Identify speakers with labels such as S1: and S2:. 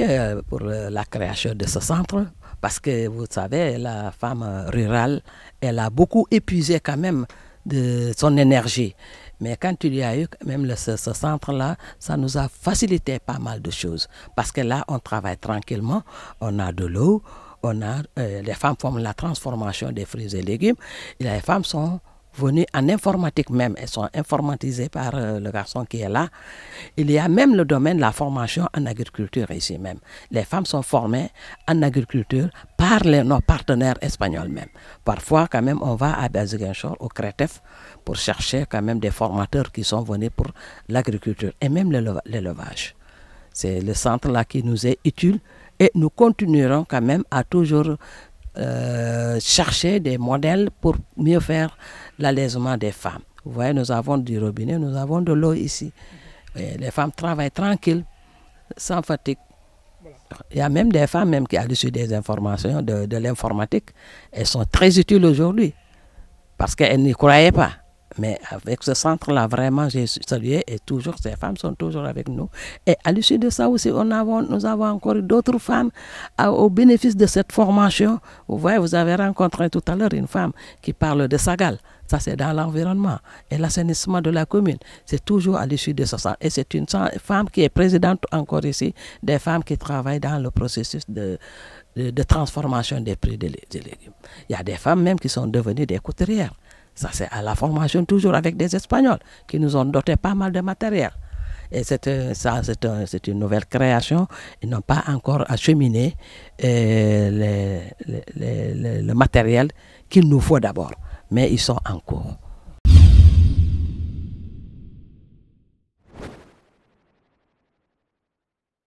S1: Euh, pour euh, la création de ce centre parce que vous savez, la femme rurale, elle a beaucoup épuisé quand même de son énergie. Mais quand il y a eu même ce, centre-là, ça nous a facilité pas mal de choses. Parce que là, on travaille tranquillement, on a de l'eau, on a, euh, les femmes font la transformation des fruits et légumes, et les femmes sont venus en informatique même. Elles sont informatisées par euh, le garçon qui est là. Il y a même le domaine de la formation en agriculture ici même. Les femmes sont formées en agriculture par nos partenaires espagnols même. Parfois, quand même, on va à Bazigenshore, au Crétef, pour chercher quand même des formateurs qui sont venus pour l'agriculture et même l'élevage. C'est le centre là qui nous est utile et nous continuerons quand même à toujours euh, chercher des modèles pour mieux faire l'allaisement des femmes. Vous voyez, nous avons du robinet, nous avons de l'eau ici. les femmes travaillent tranquilles, sans fatigue. Il y a même des femmes même qui, à l'issue des informations, de, de l'informatique, elles sont très utiles aujourd'hui parce qu'elles n'y croyaient pas. Mais avec ce centre-là, vraiment, j'ai salué et toujours, ces femmes sont toujours avec nous. Et à l'issue de ça aussi, on avons, nous avons encore d'autres femmes au bénéfice de cette formation. Vous voyez, vous avez rencontré tout à l'heure une femme qui parle de Sagal. Ça, c'est dans l'environnement et l'assainissement de la commune. C'est toujours à l'issue de ce Et c'est une femme qui est présidente encore ici, des femmes qui travaillent dans le processus de, de, transformation des prix de des légumes. Il y a des femmes même qui sont devenues des couturières. Ça, c'est à la formation toujours avec des Espagnols qui nous ont doté pas mal de matériel. Et c'est, ça, c'est, une nouvelle création. Ils n'ont pas encore acheminé euh, le matériel qu'il nous faut d'abord. Mais ils sont en cours.